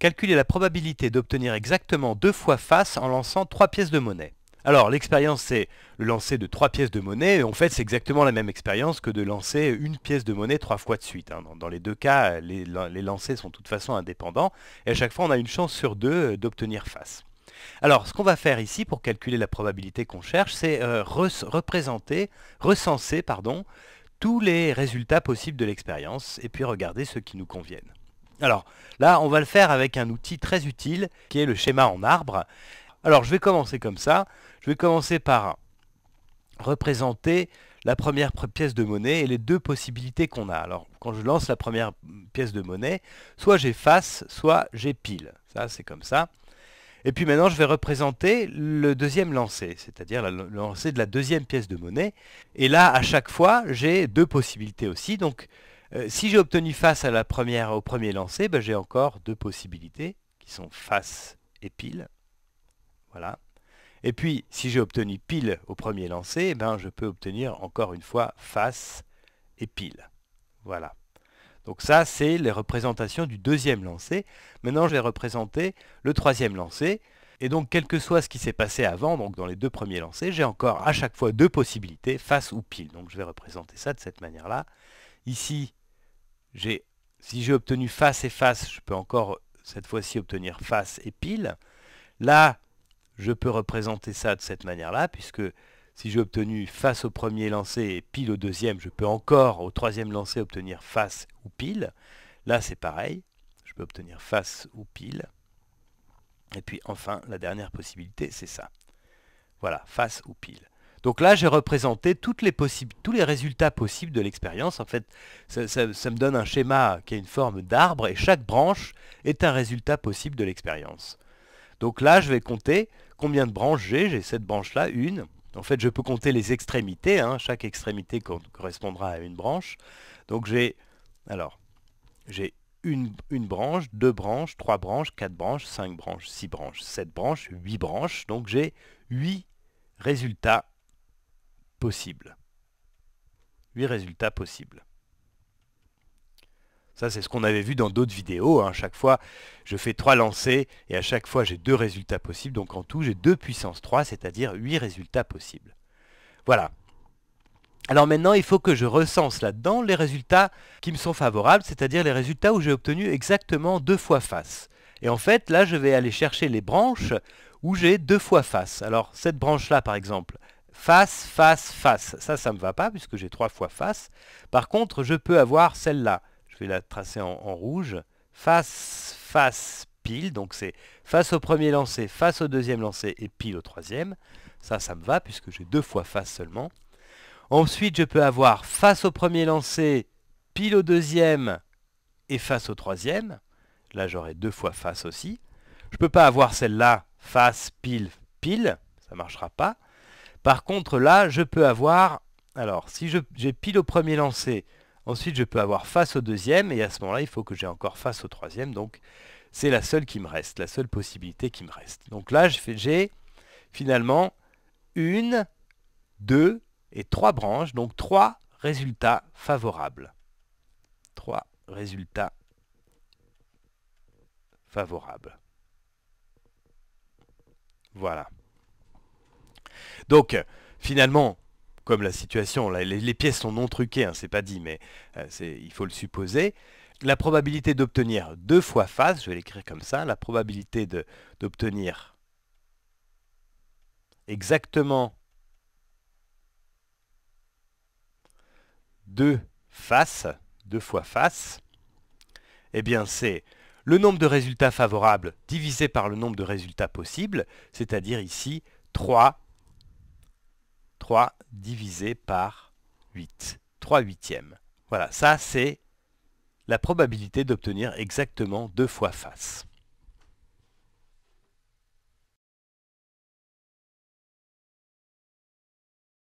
Calculez la probabilité d'obtenir exactement deux fois face en lançant trois pièces de monnaie. Alors l'expérience c'est le lancer de trois pièces de monnaie, en fait c'est exactement la même expérience que de lancer une pièce de monnaie trois fois de suite. Hein. Dans, les deux cas, les, lancers sont de toute façon indépendants, et à chaque fois on a une chance sur deux euh, d'obtenir face. Alors, ce qu'on va faire ici pour calculer la probabilité qu'on cherche, c'est euh, représenter, recenser pardon, tous les résultats possibles de l'expérience et puis regarder ceux qui nous conviennent. Alors là, on va le faire avec un outil très utile qui est le schéma en arbre. Alors je vais commencer comme ça. Je vais commencer par représenter la première pièce de monnaie et les deux possibilités qu'on a. Alors quand je lance la première pièce de monnaie, soit face, soit j'ai pile. Ça c'est comme ça. Et puis maintenant je vais représenter le deuxième lancer, c'est-à-dire le lancer de la deuxième pièce de monnaie. Et là à chaque fois j'ai deux possibilités aussi. Donc euh, si j'ai obtenu face à la première, au premier lancé, ben, j'ai encore deux possibilités qui sont face et pile. Voilà. Et puis, si j'ai obtenu pile au premier lancé, ben, je peux obtenir encore une fois face et pile. Voilà. Donc ça, c'est les représentations du deuxième lancé. Maintenant, je vais représenter le troisième lancé. Et donc, quel que soit ce qui s'est passé avant, donc dans les deux premiers lancés, j'ai encore à chaque fois deux possibilités, face ou pile. Donc je vais représenter ça de cette manière-là. Ici, si j'ai obtenu face et face, je peux encore cette fois-ci obtenir face et pile. Là, je peux représenter ça de cette manière-là, puisque si j'ai obtenu face au premier lancé et pile au deuxième, je peux encore au troisième lancé obtenir face ou pile. Là, c'est pareil, je peux obtenir face ou pile. Et puis enfin, la dernière possibilité, c'est ça. Voilà, face ou pile. Donc là, j'ai représenté tous les résultats possibles de l'expérience. En fait, ça, me donne un schéma qui a une forme d'arbre et chaque branche est un résultat possible de l'expérience. Donc là, je vais compter combien de branches j'ai. J'ai cette branche-là, une. En fait, je peux compter les extrémités. Hein. Chaque extrémité correspondra à une branche. Donc j'ai... Alors, j'ai une, une, branche, deux branches, trois branches, quatre branches, cinq branches, six branches, sept branches, huit branches. Donc j'ai huit résultats possible 8 résultats possibles. Ça, c'est ce qu'on avait vu dans d'autres vidéos. À hein. Chaque fois, je fais trois lancers et à chaque fois, j'ai deux résultats possibles. Donc en tout, j'ai 2 puissance 3, c'est-à-dire 8 résultats possibles. Voilà. Alors maintenant, il faut que je recense là-dedans les résultats qui me sont favorables, c'est-à-dire les résultats où j'ai obtenu exactement deux fois face. Et en fait, là, je vais aller chercher les branches où j'ai deux fois face. Alors cette branche-là, par exemple, face, face, face. Ça, ça ne me va pas puisque j'ai trois fois face. Par contre, je peux avoir celle-là. Je vais la tracer en, rouge. Face, face, pile. Donc c'est face au premier lancé, face au deuxième lancé et pile au troisième. Ça, ça me va puisque j'ai deux fois face seulement. Ensuite, je peux avoir face au premier lancé, pile au deuxième et face au troisième. Là, j'aurai deux fois face aussi. Je ne peux pas avoir celle-là face, pile, pile. Ça ne marchera pas. Par contre, là, je peux avoir... Alors, si j'ai pile au premier lancé, ensuite je peux avoir face au deuxième, et à ce moment-là, il faut que j'ai encore face au troisième, donc c'est la seule qui me reste, la seule possibilité qui me reste. Donc là, j'ai finalement une, deux et trois branches, donc trois résultats favorables. Trois résultats favorables. Voilà. Donc, euh, finalement, comme la situation, les, pièces sont non truquées, hein, c'est pas dit, mais euh, il faut le supposer, la probabilité d'obtenir deux fois face, je vais l'écrire comme ça, la probabilité d'obtenir exactement deux faces, deux fois face, eh bien c'est le nombre de résultats favorables divisé par le nombre de résultats possibles, c'est-à-dire ici 3 3 divisé par 8. 3 huitièmes. Voilà, ça c'est la probabilité d'obtenir exactement deux fois face.